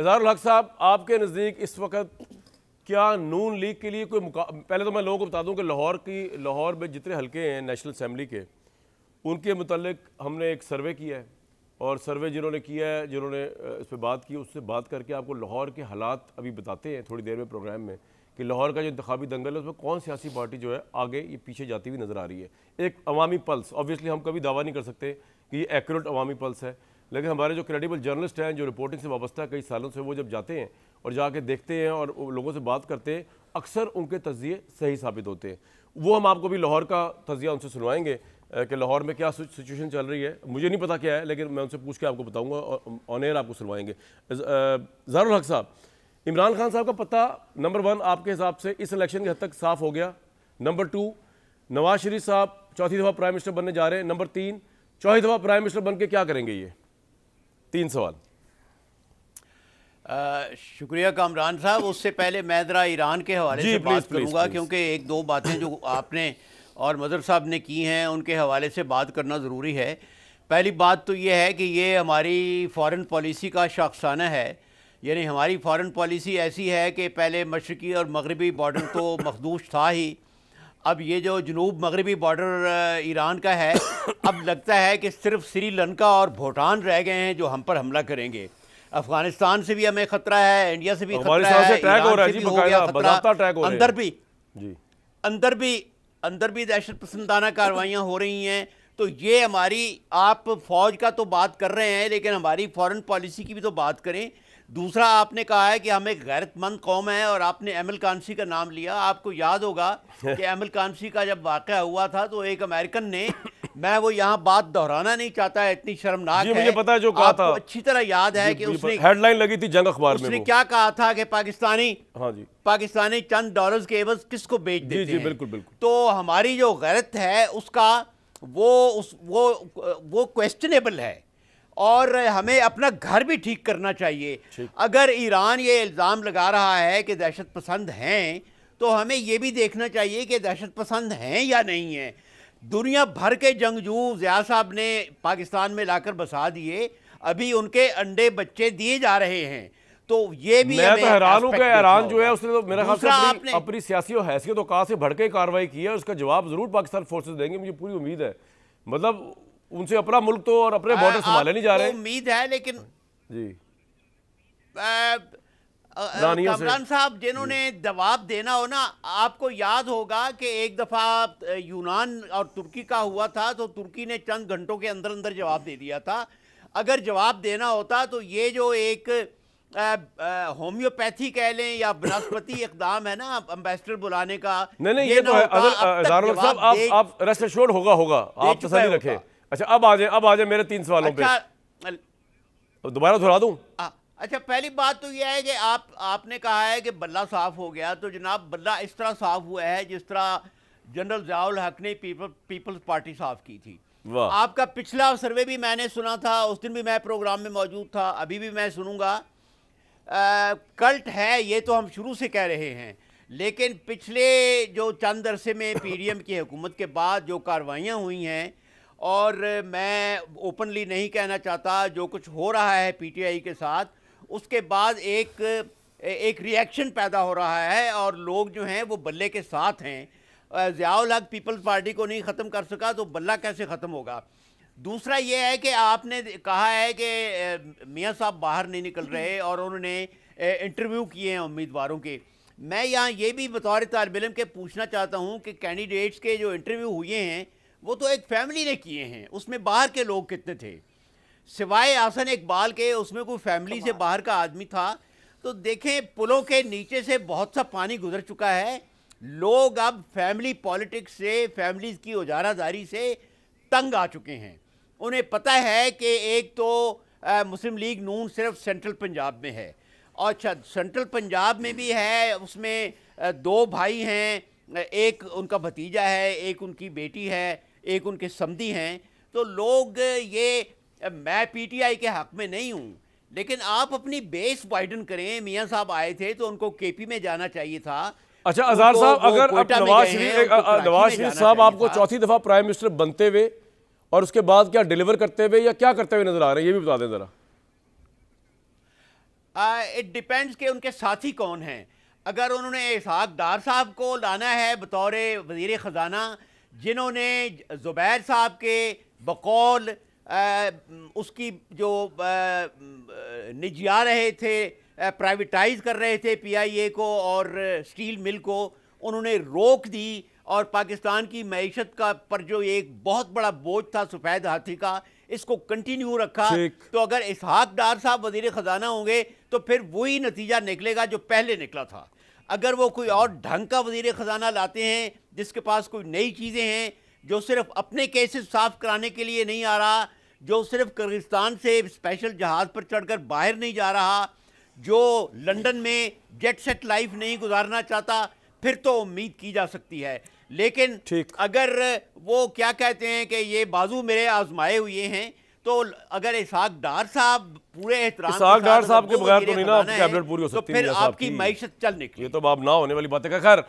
इजहार हक साहब आपके नज़दीक इस वक्त क्या नून लीग के लिए कोई पहले तो मैं लोगों को बता दूं कि लाहौर की लाहौर में जितने हलके हैं नेशनल असम्बली के उनके मतलब हमने एक सर्वे किया है और सर्वे जिन्होंने किया है जिन्होंने इस पर बात की उससे बात करके आपको लाहौर के हालात अभी बताते हैं थोड़ी देर में प्रोग्राम में कि लाहौर का जो इंतबी दंगल है उसमें कौन सियासी पार्टी जो है आगे ये पीछे जाती हुई नज़र आ रही है एक अवामी पल्स ऑब्वियसली हम कभी दावा नहीं कर सकते कि ये एक्यूरेट अवामी पल्स है लेकिन हमारे जो क्रेडिबल जर्नलिस्ट हैं जो रिपोर्टिंग से वाबस्ता कई सालों से वो जब जाते हैं और जाके देखते हैं और लोगों से बात करते हैं अक्सर उनके तजिए सही साबित होते हैं वो हम आपको भी लाहौर का तजिया उनसे सुनवाएंगे कि लाहौर में क्या सिचुएशन चल रही है मुझे नहीं पता क्या है लेकिन मैं उनसे पूछ के आपको बताऊँगा और ऑन एयर आपको सुनवाएंगे जहरुल हक साहब इमरान खान साहब का पता नंबर वन आपके हिसाब से इस इलेक्शन के हद तक साफ हो गया नंबर टू नवाज शरीफ साहब चौथी दफ़ा प्राइम मिनिस्टर बनने जा रहे हैं नंबर तीन चौथी दफ़ा प्राइम मिनिस्टर बन के क्या करेंगे ये तीन सवाल शुक्रिया कामरान साहब उससे पहले मैं ज़रा ईरान के हवाले से प्लीज, बात करूँगा क्योंकि एक दो बातें जो आपने और मदर साहब ने की हैं उनके हवाले से बात करना ज़रूरी है पहली बात तो ये है कि ये हमारी फॉरेन पॉलिसी का शाखसाना है यानी हमारी फॉरेन पॉलिसी ऐसी है कि पहले मशरकी और मगरबी बॉर्डर तो मखदूश था ही अब ये जो जनूब मगरबी बॉर्डर ईरान का है अब लगता है कि सिर्फ श्रीलंका और भूटान रह गए हैं जो हम पर हमला करेंगे अफगानिस्तान से भी हमें खतरा है इंडिया से भी खतरा है, हो रहा है, भी हो गया खतरा अंदर भी अंदर भी अंदर भी दहशत पसंदाना कार्रवाइयाँ हो रही हैं तो ये हमारी आप फौज का तो बात कर रहे हैं लेकिन हमारी फॉरेन पॉलिसी की भी तो बात करें दूसरा आपने कहा है कि हम एक गैरतमंद कौम है और आपने एमल कानसी का नाम लिया आपको याद होगा कि एमल कानसी का जब वाक़ हुआ था तो एक अमेरिकन ने मैं वो यहाँ बात दोहराना नहीं चाहता है इतनी शर्मनाक है मुझे पता है जो कहा था अच्छी तरह याद है कि उसने हेडलाइन लगी थी जंग अखबार में उसने क्या कहा था कि पाकिस्तानी हाँ जी पाकिस्तानी चंद डॉलर्स के एवज किसको बेच देते जी, जी, बिल्कुल बिल्कुल तो हमारी जो गैरत है उसका वो उस वो वो क्वेश्चनेबल है और हमें अपना घर भी ठीक करना चाहिए अगर ईरान ये इल्ज़ाम लगा रहा है कि दहशत पसंद हैं तो हमें ये भी देखना चाहिए कि दहशत पसंद हैं या नहीं हैं दुनिया भर के जंगजू ज़िया साहब ने पाकिस्तान में लाकर बसा दिए अभी उनके अंडे बच्चे दिए जा रहे हैं तो ये भी मैं तो हैरान हूं कि ईरान जो है उसने तो मेरा ख्याल से अपनी, अपनी सियासी और हैसियत तो कहा से भड़के कार्रवाई की है उसका जवाब जरूर पाकिस्तान फोर्सेस देंगे मुझे पूरी उम्मीद है मतलब उनसे अपना मुल्क तो और अपने बॉर्डर संभाले नहीं जा रहे उम्मीद है लेकिन जी कमरान साहब जिन्होंने जवाब देना हो ना आपको याद होगा कि एक दफ़ा यूनान और तुर्की का हुआ था तो तुर्की ने चंद घंटों के अंदर अंदर जवाब दे दिया था अगर जवाब देना होता तो ये जो एक होम्योपैथी कह लें या बनस्पति इकदाम है ना अम्बेसडर बुलाने का नहीं नहीं ये, ये तो है साहब आप आप रेस्ट होगा होगा आप तसली तो रखे अच्छा अब आ जाए अब आ जाए मेरे तीन सवालों अच्छा, पे दोबारा दोहरा दूँ अच्छा पहली बात तो यह है कि आप आपने कहा है कि बल्ला साफ हो गया तो जनाब बल्ला इस तरह साफ हुआ है जिस तरह जनरल जयाल हक ने पीपल पीपल्स पार्टी साफ की थी आपका पिछला सर्वे भी मैंने सुना था उस दिन भी मैं प्रोग्राम में मौजूद था अभी भी मैं सुनूंगा कल्ट है ये तो हम शुरू से कह रहे हैं लेकिन पिछले जो चंद अरसे में पीडीएम की हुकूमत के बाद जो कार्रवाइयाँ हुई हैं और मैं ओपनली नहीं कहना चाहता जो कुछ हो रहा है पीटीआई के साथ उसके बाद एक एक रिएक्शन पैदा हो रहा है और लोग जो हैं वो बल्ले के साथ हैं ज़ियाउल हक पीपल्स पार्टी को नहीं ख़त्म कर सका तो बल्ला कैसे ख़त्म होगा दूसरा ये है कि आपने कहा है कि मियाँ साहब बाहर नहीं निकल रहे और उन्होंने इंटरव्यू किए हैं उम्मीदवारों के मैं यहाँ ये भी बतौर तालब इम के पूछना चाहता हूँ कि कैंडिडेट्स के जो इंटरव्यू हुए हैं वो तो एक फैमिली ने किए हैं उसमें बाहर के लोग कितने थे सिवाय आसन इकबाल के उसमें कोई फैमिली से बाहर का आदमी था तो देखें पुलों के नीचे से बहुत सा पानी गुजर चुका है लोग अब फैमिली पॉलिटिक्स से फैमिलीज़ की उजारादारी से तंग आ चुके हैं उन्हें पता है कि एक तो आ, मुस्लिम लीग नून सिर्फ सेंट्रल पंजाब में है और अच्छा सेंट्रल पंजाब में भी है उसमें दो भाई हैं एक उनका भतीजा है एक उनकी बेटी है एक उनके समधी हैं तो लोग ये मैं पीटीआई के हक में नहीं हूँ लेकिन आप अपनी बेस वाइडन करें मियाँ साहब आए थे तो उनको केपी में जाना चाहिए था अच्छा अजहार साहब अगर नवाज शरीफ नवाज शरीफ साहब आपको चौथी दफ़ा प्राइम मिनिस्टर बनते हुए और उसके बाद क्या डिलीवर करते हुए या क्या करते हुए नजर आ रहे हैं ये भी बता दें ज़रा इट डिपेंड्स के उनके साथी कौन हैं अगर उन्होंने इसहाकदार साहब को लाना है बतौर वजीर ख़जाना जिन्होंने ज़ुबैर साहब के बकौल आ, उसकी जो निजिया रहे थे प्राइवेटाइज कर रहे थे पीआईए को और स्टील मिल को उन्होंने रोक दी और पाकिस्तान की मीशत का पर जो एक बहुत बड़ा बोझ था सफ़ेद हाथी का इसको कंटिन्यू रखा तो अगर इसहाक डार साहब वजीर ख़जाना होंगे तो फिर वही नतीजा निकलेगा जो पहले निकला था अगर वो कोई और ढंग का वजीर ख़जाना लाते हैं जिसके पास कोई नई चीज़ें हैं जो सिर्फ अपने केसेस साफ़ कराने के लिए नहीं आ रहा जो सिर्फ किर्गिस्तान से स्पेशल जहाज़ पर चढ़कर बाहर नहीं जा रहा जो लंदन में जेट सेट लाइफ नहीं गुजारना चाहता फिर तो उम्मीद की जा सकती है लेकिन अगर वो क्या कहते हैं कि ये बाजू मेरे आजमाए हुए हैं तो अगर इसाक डार साहब पूरे इसाक डार साहब के बगैर तो नहीं ना कैबिनेट पूरी हो तो सकती तो फिर आपकी मैशत चल निकली ये तो आप ना होने वाली बात है खैर